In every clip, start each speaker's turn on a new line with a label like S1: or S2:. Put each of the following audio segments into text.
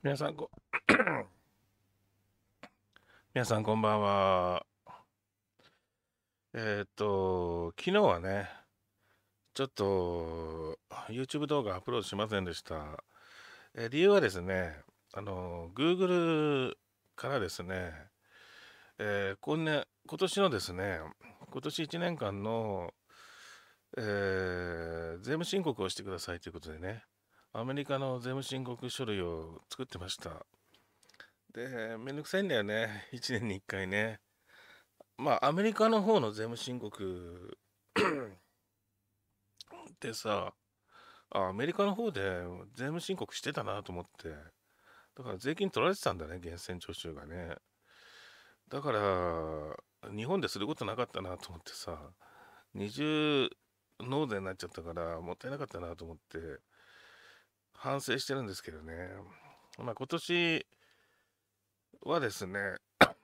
S1: 皆さんこ 皆さんこんばんはえっ、と昨日はねちょっと YouTube 動画アップロードしませんでした、えー、理由はですねあの Google からですね、えー、今年今年のですね今年1年間の、えー、税務申告をしてくださいということでねアメリカの税務申告書類を作ってました。で、めんどくさいんだよね。1年に1回ね。まあ、アメリカの方の税務申告 ってさ、あアメリカの方で税務申告してたなと思って。だから税金取られてたんだね、源泉徴収がね。だから、日本ですることなかったなと思ってさ、20納税になっちゃったから、もったいなかったなと思って、反省してるんですけどね。まあ、今年はですね、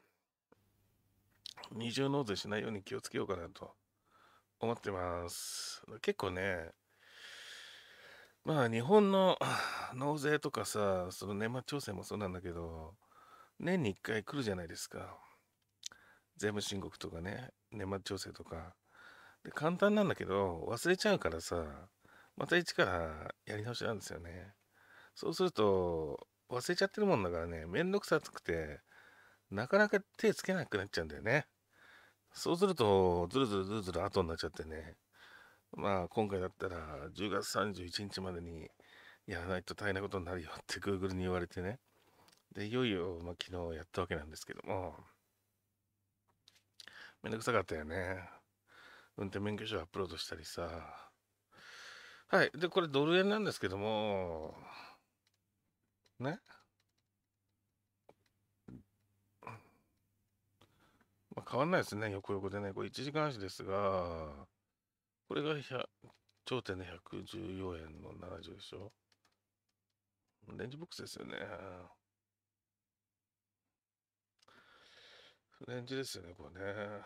S1: 二重納税しないように気をつけようかなと思ってます。結構ね、まあ日本の 納税とかさ、その年末調整もそうなんだけど、年に1回来るじゃないですか。税務申告とかね、年末調整とか。で、簡単なんだけど、忘れちゃうからさ、また一からやり直しなんですよね。そうすると、忘れちゃってるもんだからね、めんどくさくて、なかなか手つけなくなっちゃうんだよね。そうすると、ずるずるずるずる後になっちゃってね、まあ今回だったら10月31日までにやらないと大変なことになるよって Google に言われてね、で、いよいよ、まあ、昨日やったわけなんですけども、めんどくさかったよね。運転免許証アップロードしたりさ、はい。で、これドル円なんですけども、ね。まあ、変わんないですね、横横でね。これ1時間足ですが、これが頂点で114円の70でしょ。レンジボックスですよね。レンジですよね、これね。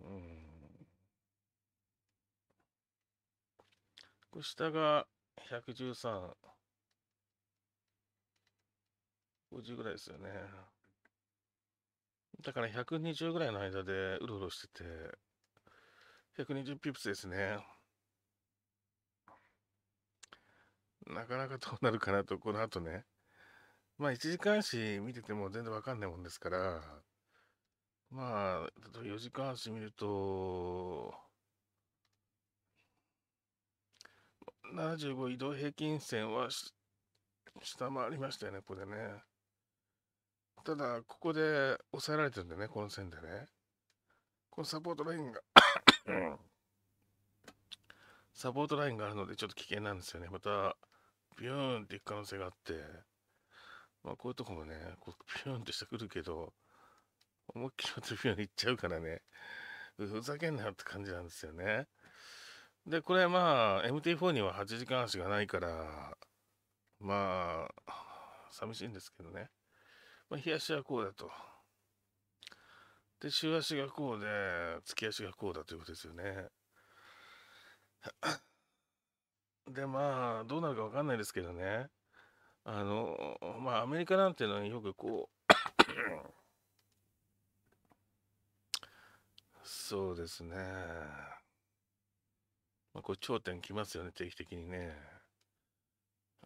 S1: うん。下が113。50ぐらいですよね。だから120ぐらいの間でうろうろしてて、120ピプスですね。なかなかどうなるかなと、この後ね。まあ1時間足見てても全然わかんないもんですから、まあ、例えば4時間足見ると、75移動平均線は下回りましたよね、ここでね。ただ、ここで抑えられてるんでね、この線でね。このサポートラインが サポートラインがあるのでちょっと危険なんですよね。また、ビューンっていく可能性があって、まあ、こういうとこもね、こうビューンってしてくるけど、思いっきりまたビューンいっちゃうからね、ふざけんなよって感じなんですよね。で、これまあ、MT4 には8時間足がないから、まあ、寂しいんですけどね。まあ、日足はこうだと。で、週足がこうで、月足がこうだということですよね。で、まあ、どうなるかわかんないですけどね。あの、まあ、アメリカなんていうのはよくこう そうですね。まあ、こ頂点来ますよね、定期的にね。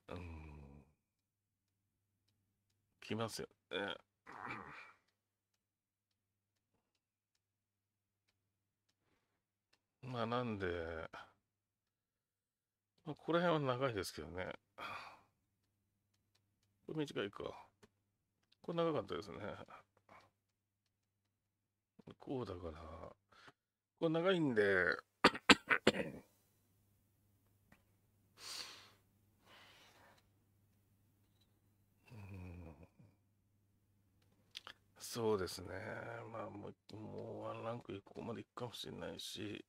S1: うん。来ますよね。まあなんで、まあ、ここら辺は長いですけどね。これ短いか。これ長かったですね。こうだから、これ長いんで、そうですね。まあ、もう、もうワンランクここまでいくかもしれないし、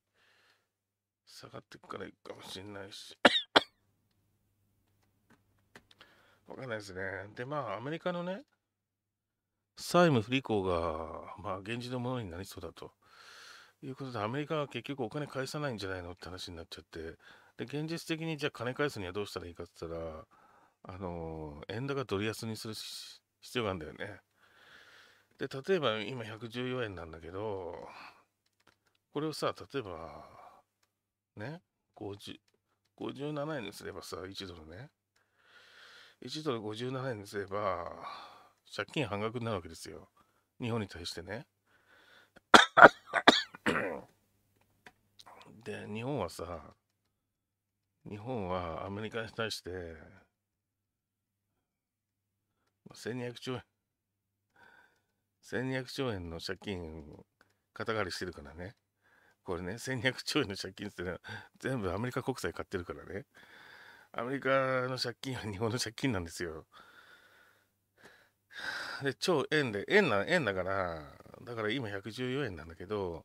S1: 下がっていくからいくかもしれないし。わかんないですね。で、まあ、アメリカのね、債務不履行が、まあ、現実のものになりそうだと。いうことで、アメリカは結局お金返さないんじゃないのって話になっちゃって、で、現実的にじゃあ金返すにはどうしたらいいかって言ったら、あのー、円高ドル安にする必要があるんだよね。で例えば今114円なんだけどこれをさ例えばね5 57円にすればさ1ドルね1ドル57円にすれば借金半額になるわけですよ日本に対してねで日本はさ日本はアメリカに対して1200兆円1200兆円の借金肩代わりしてるからねこれね1200兆円の借金ってのは全部アメリカ国債買ってるからねアメリカの借金は日本の借金なんですよで超円で円な円だからだから今114円なんだけど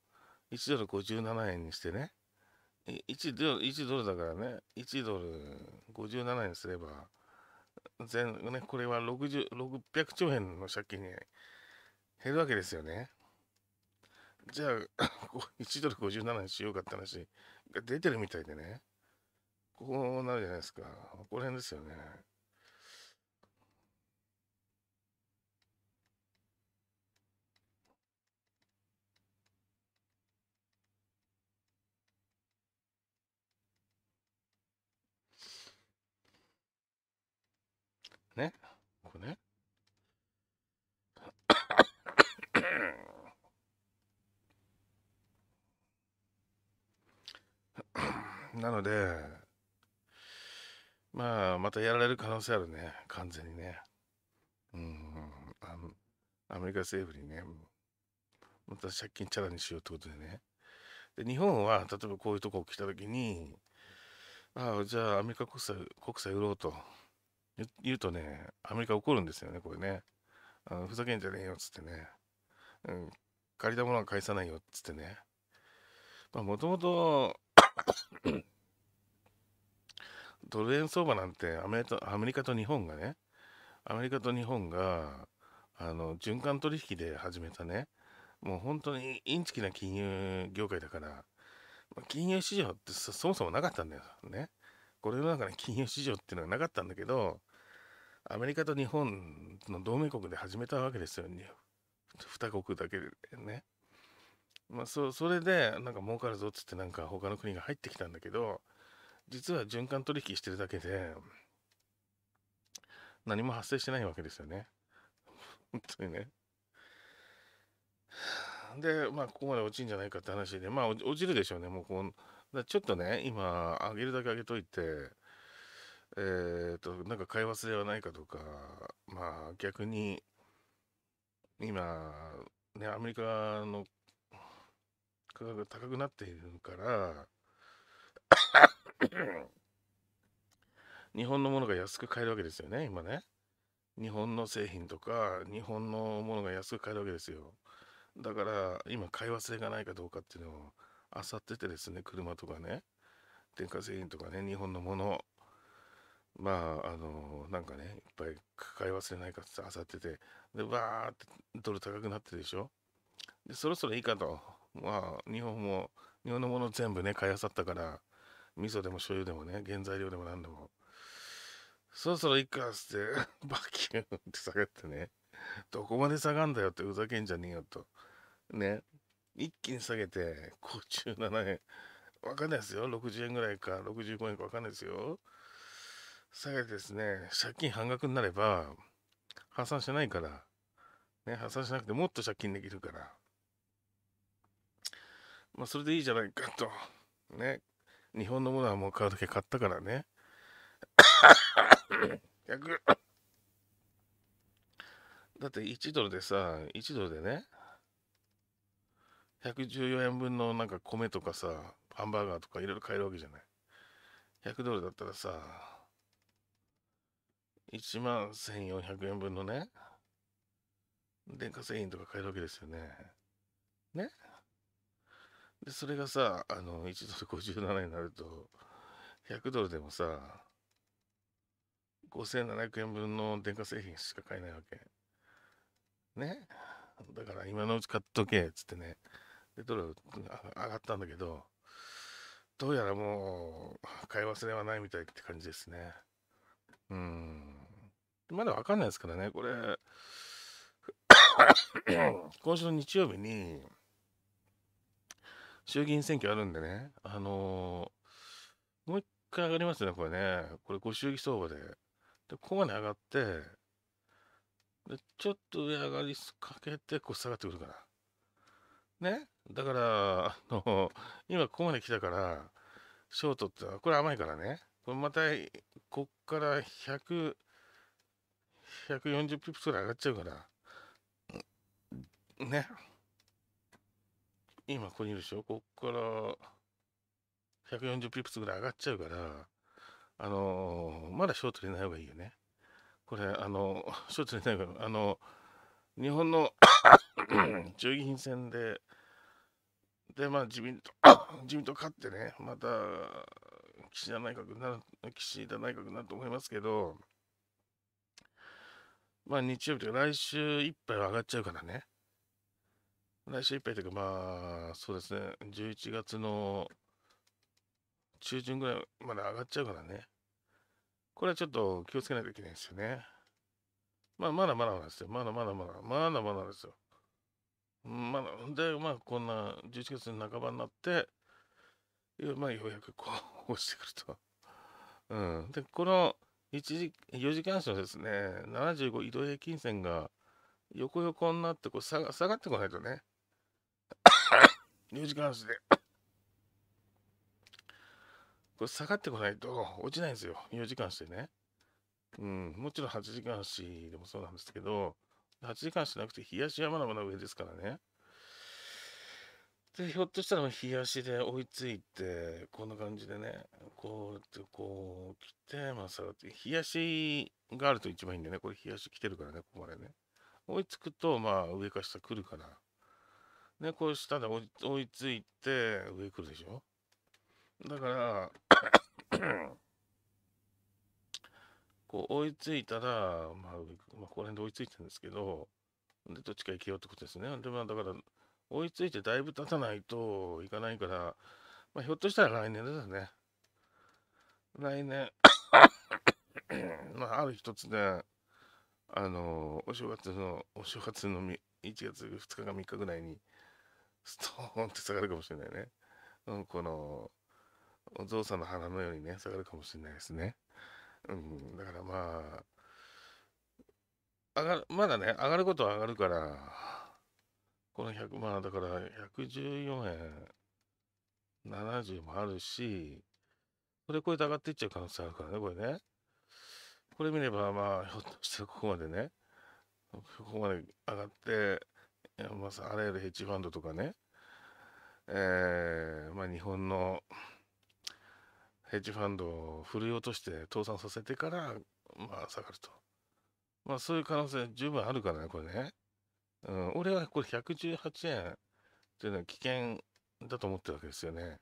S1: 1ドル57円にしてね1ドル ,1 ドルだからね1ドル57円すれば全、ね、これは 60, 600兆円の借金に減るわけですよね。じゃあ、1 ドル57にしようかって話が出てるみたいでね。こうなるじゃないですか。ここら辺ですよね。ね。これね。なので、まあ、またやられる可能性あるね、完全にね。うん、あのアメリカ政府にね、また借金チャラにしようってことでね。で、日本は、例えばこういうとこ来た時に、ああ、じゃあアメリカ国債、国債売ろうと言うとね、アメリカ怒るんですよね、これね。あのふざけんじゃねえよっつってね。うん、借りたものは返さないよっつってね。まあもともと、ドル円相場なんてアメリカと日本がね、アメリカと日本が、あの、循環取引で始めたね、もう本当にインチキな金融業界だから、金融市場ってそもそもなかったんだよね。これの中で金融市場っていうのはなかったんだけど、アメリカと日本の同盟国で始めたわけですよ。二国だけでね。まあ、そそれでなんか儲かるぞっつってなんか他の国が入ってきたんだけど実は循環取引してるだけで何も発生してないわけですよね。本当にね。でまあここまで落ちんじゃないかって話でまあ落ちるでしょうねもうこうちょっとね今上げるだけ上げといてえっ、となんか買い忘れはないかとかまあ逆に今、ね、アメリカの価格が高くなっているから 日本のものが安く買えるわけですよね、今ね。日本の製品とか、日本のものが安く買えるわけですよ。だから、今、買い忘れがないかどうかっていうのを、あさっててですね、車とかね、電化製品とかね、日本のものまああのなんかねいっぱい買い忘れないかってあさっててでわーってドル高くなってるでしょでそろそろいいかとまあ日本も日本のもの全部ね買いあさったから味噌でも醤油でもね原材料でも何でもそろそろいいかっつって バキュンって下がってねどこまで下がんだよってふざけんじゃねえよとね一気に下げて57円わかんないですよ60円ぐらいか65円かわかんないですよ下げですね、借金半額になれば、破産しないから、ね、破産しなくてもっと借金できるから、まあ、それでいいじゃないかと。ね、日本のものはもう買うだけ買ったからね。だって1ドルでさ、1ドルでね、114円分のなんか米とかさ、ハンバーガーとかいろいろ買えるわけじゃない。100ドルだったらさ、1万1400円分のね、電化製品とか買えるわけですよね。ねで、それがさ、あの、1ドル57円になると、100ドルでもさ、5700円分の電化製品しか買えないわけ。ねだから今のうち買っとけ、っつってね。で、ドル上がったんだけど、どうやらもう、買い忘れはないみたいって感じですね。うん。まだわかんないですからね、これ、今週の日曜日に、衆議院選挙あるんでね、あのー、もう一回上がりますよね、これね。これ、ご祝儀相場で。で、ここまで上がって、で、ちょっと上上がりかけて、こう下がってくるから。ねだから、あの、今ここまで来たから、ショートって、これ甘いからね。これまた、こっから100、140ピップスぐらい上がっちゃうから、ね。今ここにいるでしょここから140ピップスぐらい上がっちゃうから、あのー、まだショート入れない方がいいよね。これ、あのー、ショート入れない方があのー、日本の衆議院選で、で、まあ自民党、自民党勝ってね、また、岸田内閣になる、岸田内閣になると思いますけど、まあ日曜日というか来週いっぱいは上がっちゃうからね。来週いっぱいというかまあそうですね、11月の中旬ぐらいまで上がっちゃうからね。これはちょっと気をつけないといけないですよね。まあまだまだですよ。まだまだまだ。まだまだですよ。まだ。で、まあこんな11月の半ばになって、まあようやくこう 落ちてくると。うん。で、この1時4時間足のですね75移動平均線が横横になってこう下が下がってこないとね4時間足でこれ下がってこないと落ちないんですよ4時間しでねうんもちろん8時間足でもそうなんですけど8時間しじゃなくてし山のまの上ですからねでひょっとしたら冷やしで追いついてこんな感じでねこうってこう来てまあさって冷やしがあると一番いいんでねこれ冷やし来てるからねここまでね追いつくとまあ上か下来るからねこう下で追いついて上来るでしょだから こう追いついたら、まあ、まあ、ここら辺で追いついてるんですけどでどっちか行けようってことですねでまあだから追いついてだいぶ経たないといかないから、まあ、ひょっとしたら来年ですね。来年 まあ、ある一つで、あの、お正月の、お正月のみ1月2日か3日ぐらいに、ストーンって下がるかもしれないね。うん、この、おうさんの花のようにね、下がるかもしれないですね。うん、だからまあ、上がる、まだね、上がることは上がるから、この100、まあだから114円70もあるし、これ超えて上がっていっちゃう可能性あるからね、これね。これ見れば、まあ、ひょっとしてここまでね、ここまで上がって、まあ、あらゆるヘッジファンドとかね、えー、まあ、日本のヘッジファンドを振り落として倒産させてから、まあ、下がると。まあ、そういう可能性十分あるからね、これね。うん、俺はこれ118円っていうのは危険だと思ってるわけですよね。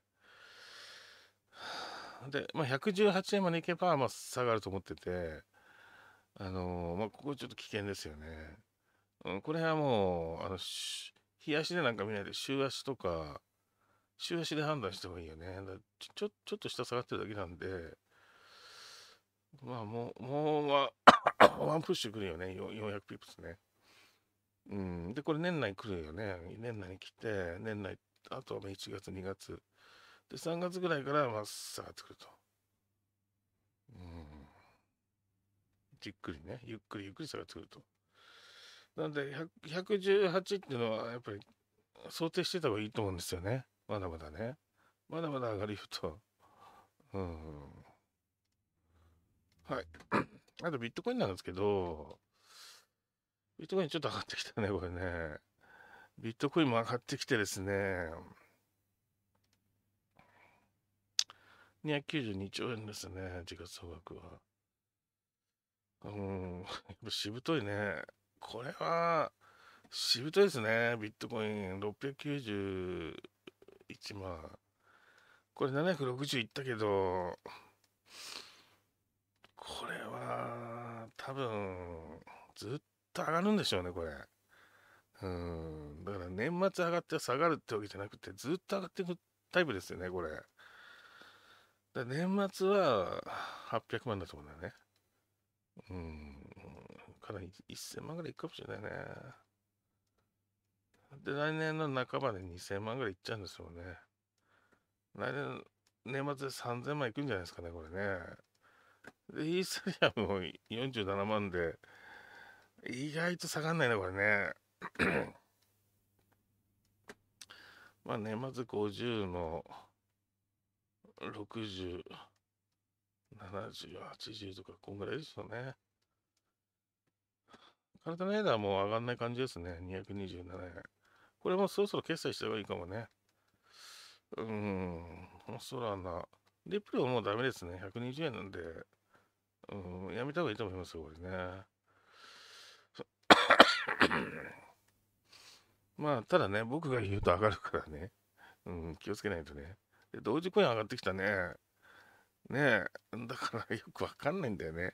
S1: で、まあ、118円までいけば、まあ、下がると思ってて、あのー、まあ、ここちょっと危険ですよね。うん、これはもう、あの、日足でなんか見ないで、週足とか、週足で判断してもいいよね。だちょ、ちょっと下下がってるだけなんで、まあ、もう、もう、まあ、ワンプッシュくるよね、400ピップスね。うん、でこれ年内来るよね年内に来て年内あとは1月2月で3月ぐらいからまっ下がってくると、うん、じっくりねゆっくりゆっくり下がってくるとなんで118っていうのはやっぱり想定してた方がいいと思うんですよねまだまだねまだまだ上がりよとうんはい あとビットコインなんですけどビットコインちょっと上がってきたね、これね。ビットコインも上がってきてですね。292兆円ですね、時価総額は。うん、しぶといね。これは、しぶといですね、ビットコイン691万。これ760いったけど、これは、多分、ずっと上がるんでしょうねこれうんだから年末上がって下がるってわけじゃなくてずっと上がっていくタイプですよねこれだ年末は800万だと思うんだよねうんかなり1000万ぐらいいくかもしれないねで来年の半ばで2000万ぐらいいっちゃうんですよね来年年末で3000万いくんじゃないですかねこれねでイーサリアムも47万で意外と下がんないねこれね。まあね、まず50の60、70、80とか、こんぐらいですよね。体の間はもう上がんない感じですね。227円。これもそろそろ決済した方がいいかもね。うーん、そらな。リプルはもうダメですね。120円なんで、うん、やめた方がいいと思いますよ、これね。まあ、ただね、僕が言うと上がるからね。うん、気をつけないとね。で、同時コイン上がってきたね。ねえ、だからよくわかんないんだよね。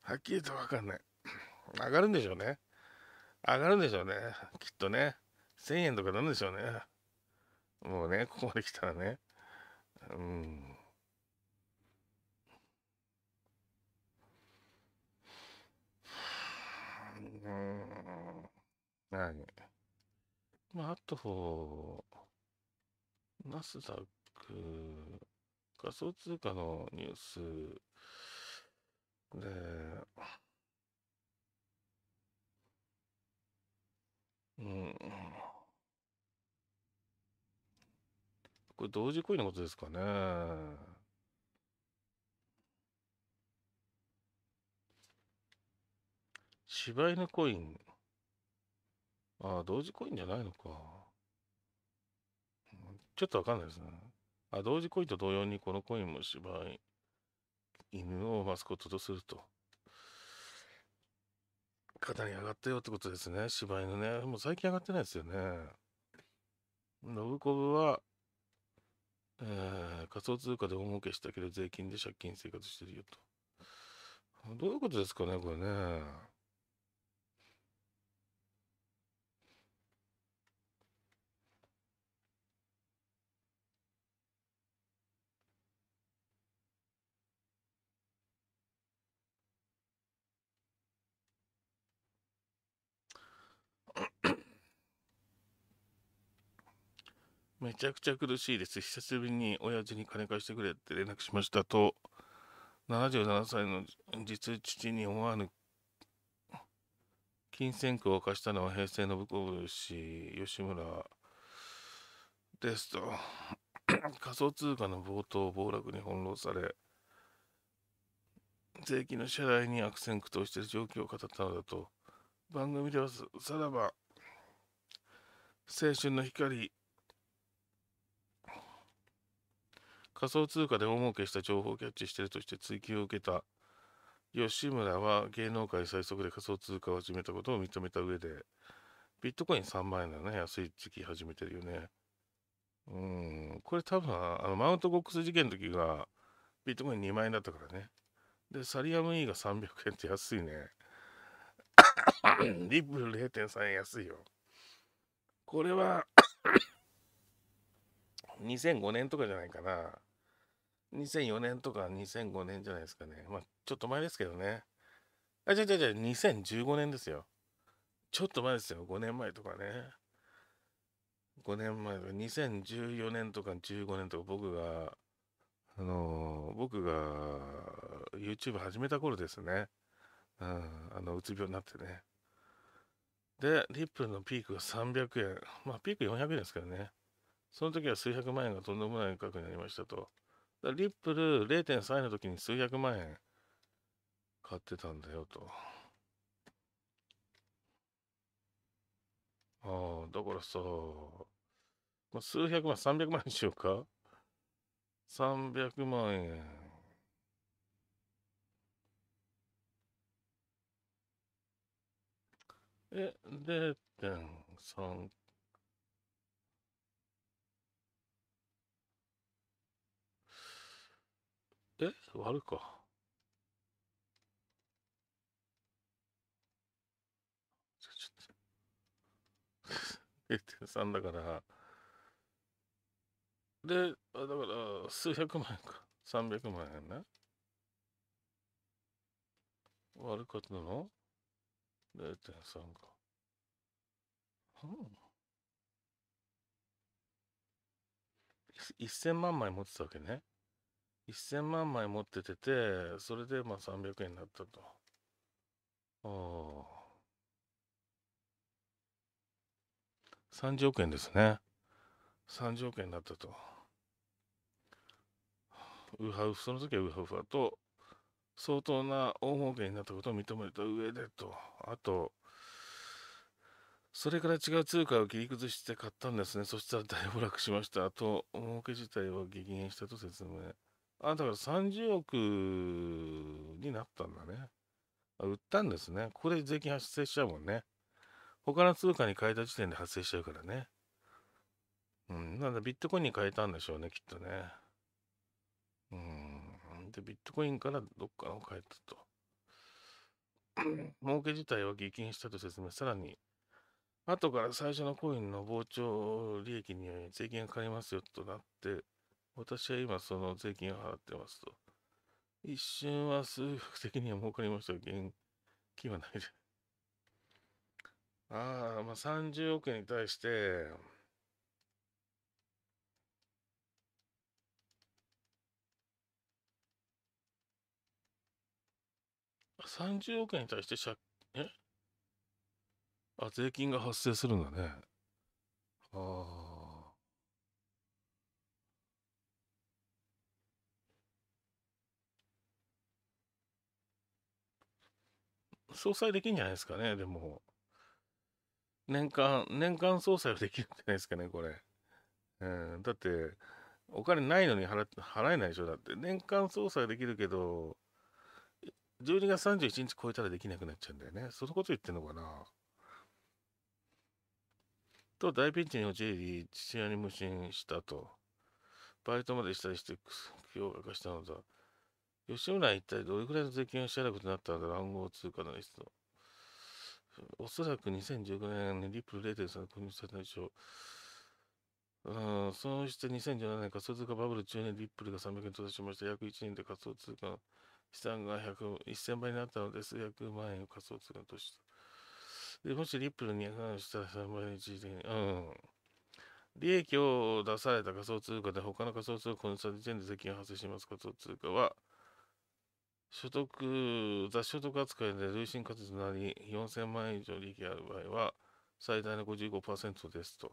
S1: はっきりとわかんない。上がるんでしょうね。上がるんでしょうね。きっとね。1000円とかなんでしょうね。もうね、ここまで来たらね。うん。うん。はい。まあ、あと、ナスダック、仮想通貨のニュースで、うん。これ同時行為のことですかね。柴犬コイン。ああ、同時コインじゃないのか。ちょっとわかんないですね。あ、同時コインと同様にこのコインも芝居犬をマスコットとすると。肩に上がったよってことですね。柴犬ね。もう最近上がってないですよね。信子は、えー、仮想通貨で大儲けしたけど税金で借金生活してるよと。どういうことですかね、これね。めちゃくちゃ苦しいです。久しぶりに親父に金貸してくれって連絡しましたと、77歳の実父に思わぬ金銭苦を貸したのは平成の武功氏吉村ですと 仮想通貨の冒頭暴落に翻弄され税金の支払いに悪戦苦闘している状況を語ったのだと番組ではさらば青春の光仮想通貨で大儲けした情報をキャッチしているとして追及を受けた吉村は芸能界最速で仮想通貨を始めたことを認めた上でビットコイン3万円だね安い月始めてるよねうんこれ多分あのマウントゴックス事件の時がビットコイン2万円だったからねでサリアム E が300円って安いねリップル0.3円安いよ。これは2005 年とかじゃないかな。2004年とか2005年じゃないですかね。まあ、ちょっと前ですけどね。あ、違う違う違う、2015年ですよ。ちょっと前ですよ。5年前とかね。5年前とか、2014年とか15年とか、僕が、あのー、僕が YouTube 始めた頃ですね。うん、あのうつ病になってねでリップルのピークが300円まあピーク400円ですけどねその時は数百万円がとんでもない額になりましたとリップル0.3円の時に数百万円買ってたんだよとああだからさ、まあ、数百万300万にしようか300万円で、0.3。え割るか。0.3だから、で、あだから、数百万円か。300万円ね。悪かったの0.3か。はあ。1000万枚持ってたわけね。1000万枚持っててて、それでまあ300円になったと。ああ。30億円ですね。30億円になったと。ウーハウフ、その時はウーハウフだと相当な大儲けになったことを認めた上でと、あと、それから違う通貨を切り崩して買ったんですね。そしたら大暴落しました。あと、儲け自体は激減したと説明。あ、だから30億になったんだね。売ったんですね。ここで税金発生しちゃうもんね。他の通貨に変えた時点で発生しちゃうからね。うん、なんだ、ビットコインに変えたんでしょうね、きっとね。うん。で、ビットコインからどっかの買えたと。儲け自体は激減したと説明。さらに、後から最初のコインの膨張利益に税金がかかりますよとなって、私は今その税金を払ってますと。一瞬は数学的には儲かりましたが、現金はないで。ああ、まあ30億円に対して、30億円に対して借、えあ、税金が発生するんだね。ああ。総裁できるんじゃないですかね、でも。年間、年間総裁はできるんじゃないですかね、これ。うん、だって、お金ないのに払払えないでしょ、だって。年間総裁できるけど、12月31日超えたらできなくなっちゃうんだよね。そのこと言ってんのかなと、大ピンチに陥り、父親に無心したと。バイトまでしたりして、苦境を明かしたのだ。吉村は一体どれくらいの税金を支払うことになったのだ暗号通貨のリスト。おそらく2019年にリップル0.3が国されたでしょう。うん、そして2017年仮想通貨バブル中にリップルが300円と達しました。約1年で仮想通貨資産が1000倍になったのです。約万円を仮想通貨として。でもしリップルに関したら3倍の1で、うん。利益を出された仮想通貨で他の仮想通貨を混さして税金を発生します仮想通貨は、所得、雑所得扱いで累進活動となり、4000万円以上利益がある場合は、最大の55%ですと。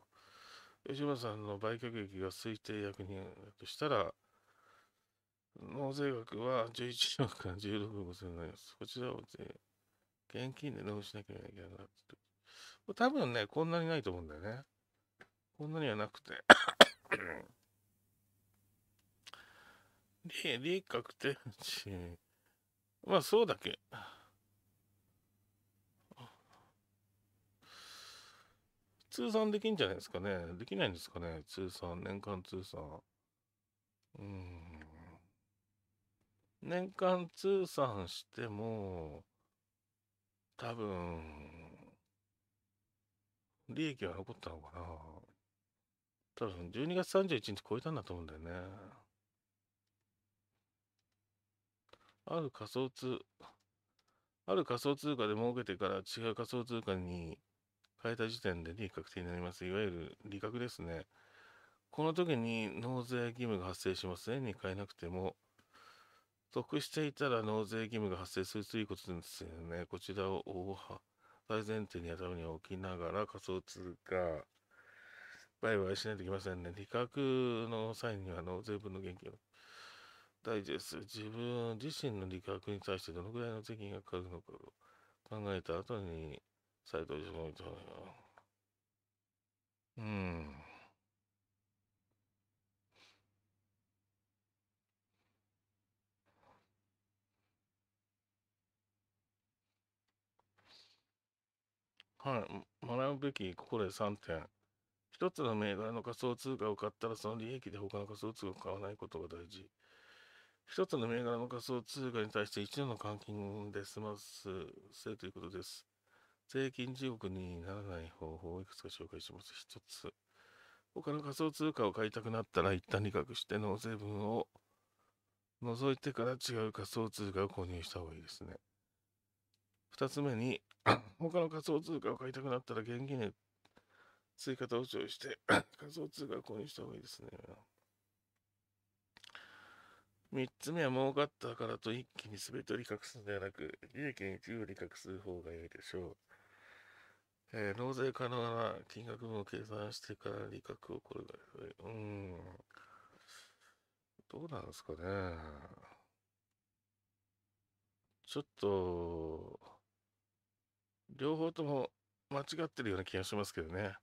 S1: 吉村さんの売却益が推定約2円だとしたら、納税額は11億から16億5000円です。こちらを現金で納付しなければいけないなって多分ね、こんなにないと思うんだよね。こんなにはなくて。利で、益確定値。まあ、そうだけ。通算できんじゃないですかね。できないんですかね。通算、年間通算。うん。年間通算しても、多分、利益は残ったのかな。多分、12月31日超えたんだと思うんだよね。ある仮想通、ある仮想通貨で儲けてから違う仮想通貨に変えた時点で利益確定になります。いわゆる利確ですね。この時に納税義務が発生します。円に変えなくても、得していたら納税義務が発生するということですよね。こちらを大大前提に頭に置きながら仮想通貨売買しないといけませんね。利確の際には納税分の現金を大事です。自分自身の利確に対してどのくらいの税金がかかるのかを考えた後にサイトを上にとうん。はい、学ぶべきここで3点。一つの銘柄の仮想通貨を買ったらその利益で他の仮想通貨を買わないことが大事。一つの銘柄の仮想通貨に対して一度の換金で済ますせということです。税金地獄にならない方法をいくつか紹介します。一つ。他の仮想通貨を買いたくなったら一旦利確して納税分を除いてから違う仮想通貨を購入した方がいいですね。二つ目に、他の仮想通貨を買いたくなったら現金で追加投資をして 仮想通貨を購入した方がいいですね。3つ目は儲かったからと一気に全てを利覚するのではなく、利益に一部を理する方が良いでしょう。えー、納税可能な金額分を計算してから利確をこれが、うーん。どうなんですかね。ちょっと、両方とも間違ってるような気がしますけどね。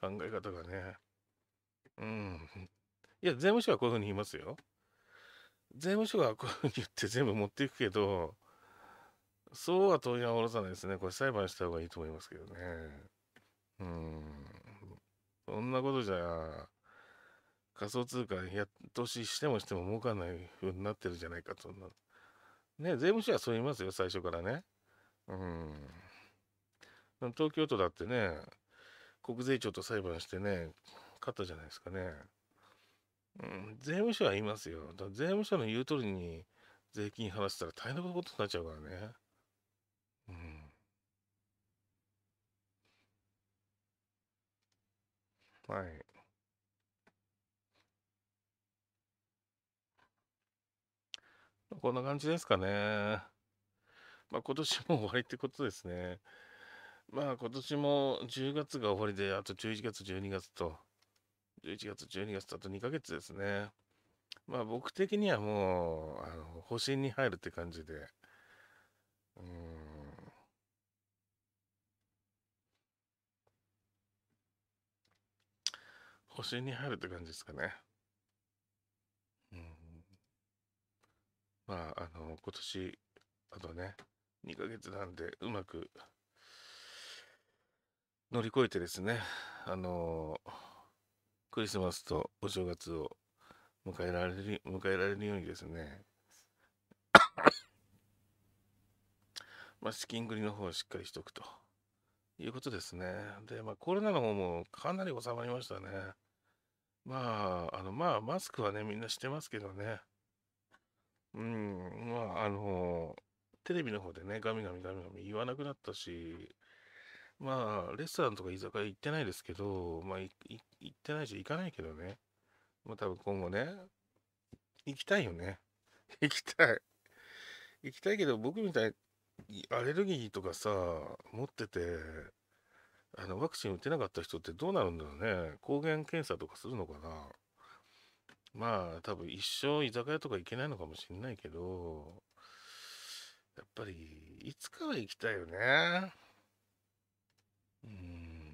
S1: 考え方がね。うん。いや、税務署はこういうふうに言いますよ。税務署がこういうふうに言って全部持っていくけど、そうは問い合わさないですね。これ裁判した方がいいと思いますけどね。うん。そんなことじゃ、仮想通貨やっとししてもしても儲かんないふうになってるじゃないかと。ね、税務署はそう言いますよ、最初からね。うん。東京都だってね、国税庁と裁判してね、勝ったじゃないですかね。うん、税務署は言いますよ。だ税務署の言う通りに税金払ってたら大変なことになっちゃうからね。うん。はい。こんな感じですかね。まあ、今年も終わりってことですね。まあ今年も10月が終わりで、あと11月、12月と、11月、12月とあと2ヶ月ですね。まあ僕的にはもう、あの、保身に入るって感じで、うん。保身に入るって感じですかね。うん。まあ、あの、今年、あとね、2ヶ月なんで、うまく、乗り越えてですね、あのー、クリスマスとお正月を迎えられる、迎えられるようにですね、まあ、資金繰りの方をしっかりしておくということですね。で、まあ、コロナの方もかなり収まりましたね。まあ、あの、まあ、マスクはね、みんなしてますけどね。うん、まあ、あの、テレビの方でね、ガミガミガミガミ言わなくなったし、まあ、レストランとか居酒屋行ってないですけど、まあ、行ってないし、行かないけどね。まあ、多分今後ね、行きたいよね。行きたい。行きたいけど、僕みたいにアレルギーとかさ、持ってて、あの、ワクチン打てなかった人ってどうなるんだろうね。抗原検査とかするのかな。まあ、多分一生居酒屋とか行けないのかもしんないけど、やっぱり、いつかは行きたいよね。うん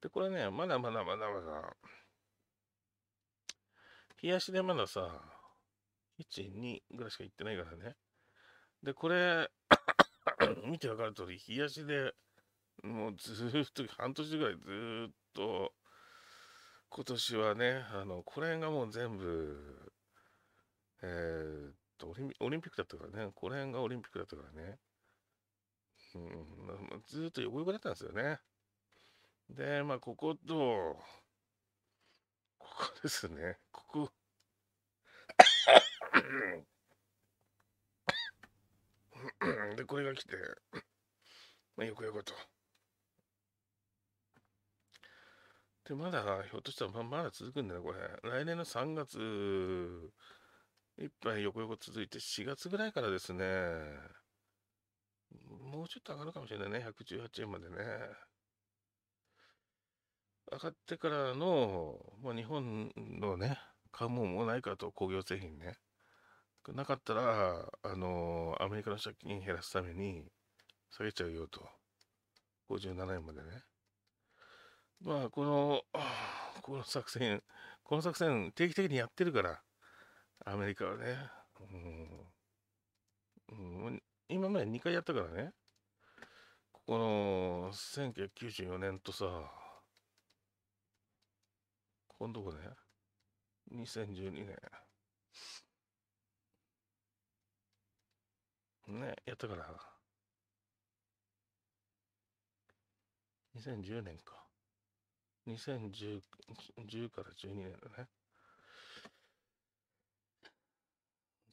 S1: でこれねまだまだまだまだ冷やしでまださ12ぐらいしか行ってないからねでこれ 見てわかる通り冷やしでもうずっと半年ぐらいずっと今年はねあのこれがもう全部えー、っとオリンピックだったからねこれがオリンピックだったからねうん、ずっと横横だったんですよね。で、まあ、ここと、ここですね。ここ。で、これが来て、まあ、横横と。で、まだ、ひょっとしたら、ままだ続くんだね、これ。来年の3月、いっぱい横横続いて、4月ぐらいからですね。もうちょっと上がるかもしれないね、118円までね。上がってからの、まあ、日本のね、買うもんもないかと、工業製品ね。なかったら、あのー、アメリカの借金減らすために下げちゃうよと。57円までね。まあ、この、この作戦、この作戦、定期的にやってるから、アメリカはね。うん、うん、今まで2回やったからねここの1994年とさこのとこね2012年ねやったから2010年か2010から12年だね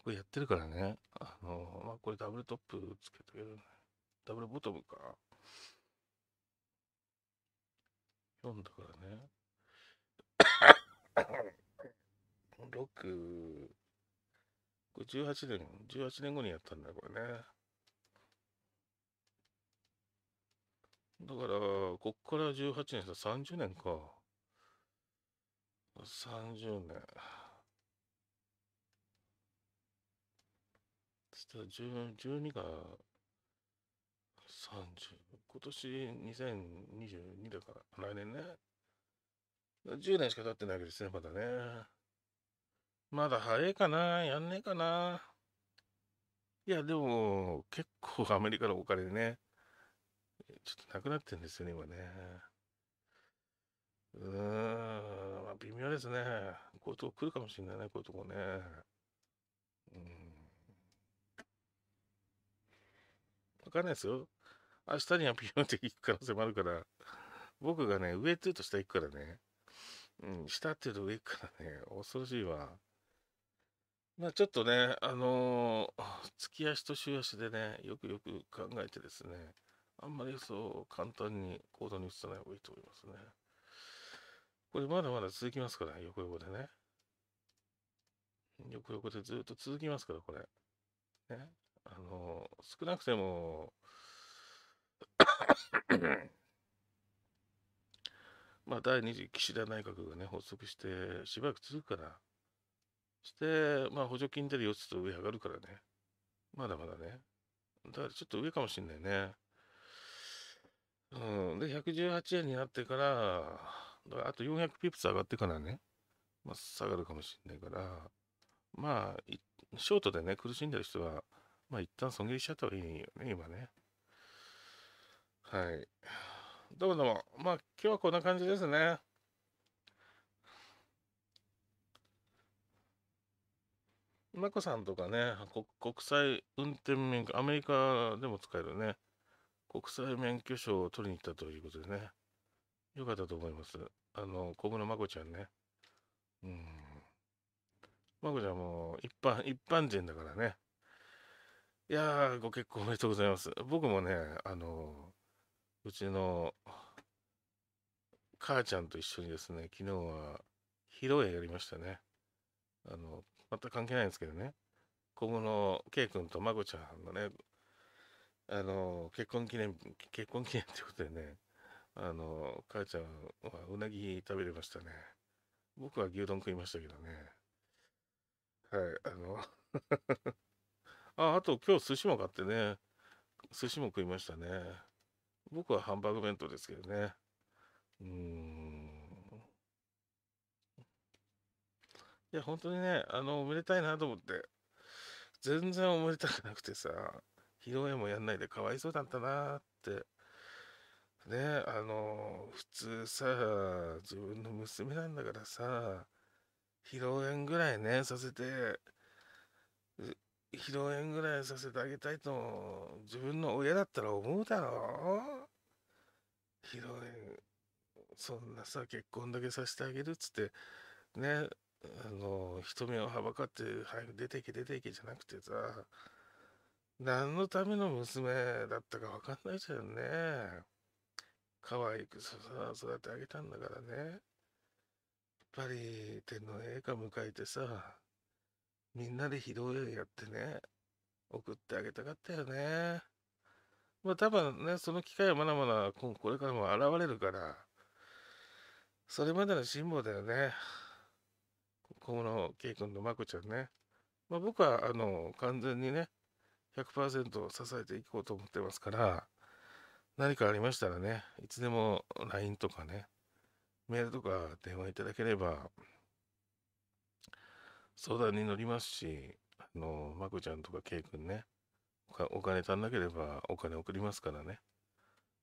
S1: これやってるからね。あの、まあ、これダブルトップつけてね。ダブルボトムか。4だからね。6、これ18年、18年後にやったんだ、これね。だから、こっから18年したら30年か。30年。し12が30今年2022だから来年ね10年しか経ってないわけですねまだねまだ早いかなやんねえかないやでも結構アメリカのお金ねちょっとなくなってんですよね今ねうーん、まあ、微妙ですね。こういうとこ来るかもしれないね、こういうとこね。わかんないですよ。明日にはピヨンって行く可能性もあるから、僕がね、上って言うと下行くからね。うん、下って言うと上行くからね、恐ろしいわ。まあちょっとね、あのー、月足と週足でね、よくよく考えてですね、あんまりそう簡単に行動に移さない方がいいと思いますね。これまだまだ続きますから、横横でね。横横でずっと続きますから、これ。ね。あの少なくてもまあ第2次岸田内閣がね発足してしばらく続くかなしてまあ補助金出るよちょっと上上がるからねまだまだねだからちょっと上かもしんないねうんで118円になってからあと400ピプス上がってからね、まあ、下がるかもしんないからまあショートでね苦しんでる人はまあ一旦損切りしちゃった方がいいよね、今ね。はい。どうもどうも。まあ今日はこんな感じですね。マコさんとかね、国際運転免許、アメリカでも使えるね、国際免許証を取りに行ったということでね、よかったと思います。あの、小室マコちゃんね。うん。マコちゃんも一般、一般人だからね。いやー、ご結婚おめでとうございます。僕もね、あのー、うちの母ちゃんと一緒にですね、昨日は披露宴やりましたね。あの、全く関係ないんですけどね、今後の K 君とまこちゃんのね、あのー、結婚記念、結婚記念ということでね、あのー、母ちゃんはうなぎ食べれましたね。僕は牛丼食いましたけどね。はい、あのああと今日寿司も買ってね寿司も食いましたね僕はハンバーグ弁当ですけどねうんいや本当にねあのおめでたいなと思って全然おめでたくなくてさ披露宴もやんないでかわいそうだったなってねあの普通さ自分の娘なんだからさ披露宴ぐらいねさせて披露宴ぐらいさせてあげたいと自分の親だったら思うだろう披露宴そんなさ結婚だけさせてあげるっつってねあの人目をはばかって「早く出てけ出てけ」じゃなくてさ何のための娘だったか分かんないじゃんね可愛くさ育ててあげたんだからねやっぱり天皇陛下迎えてさみんなでひどいやってね、送ってあげたかったよね。まあ多分ね、その機会はまだまだこれからも現れるから、それまでの辛抱だよね。小室圭君のまこちゃんね。まあ僕はあの、完全にね、100%支えていこうと思ってますから、何かありましたらね、いつでも LINE とかね、メールとか電話いただければ、相談に乗りますし、あの、まこちゃんとかけいくんね、お金足んなければお金送りますからね。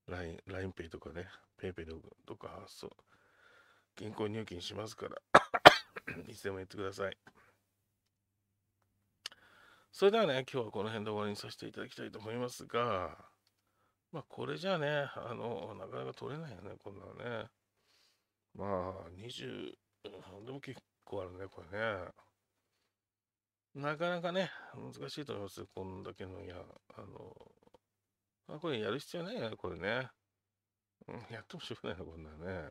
S1: LINE、p a y とかね、PayPay とか、そう、銀行入金しますから、いつでも言ってください。それではね、今日はこの辺で終わりにさせていただきたいと思いますが、まあ、これじゃね、あの、なかなか取れないよね、こんなのね。まあ、20、でも結構あるね、これね。なかなかね、難しいと思います。こんだけの、いや、あの、あこれやる必要ないよね、これね。うん、やってもしょうがないな、こんなね。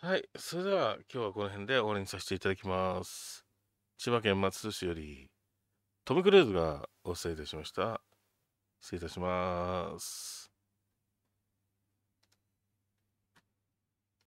S1: はい、それでは今日はこの辺で終わりにさせていただきます。千葉県松戸市より、トム・クルーズがお伝えいたしました。失礼いたします。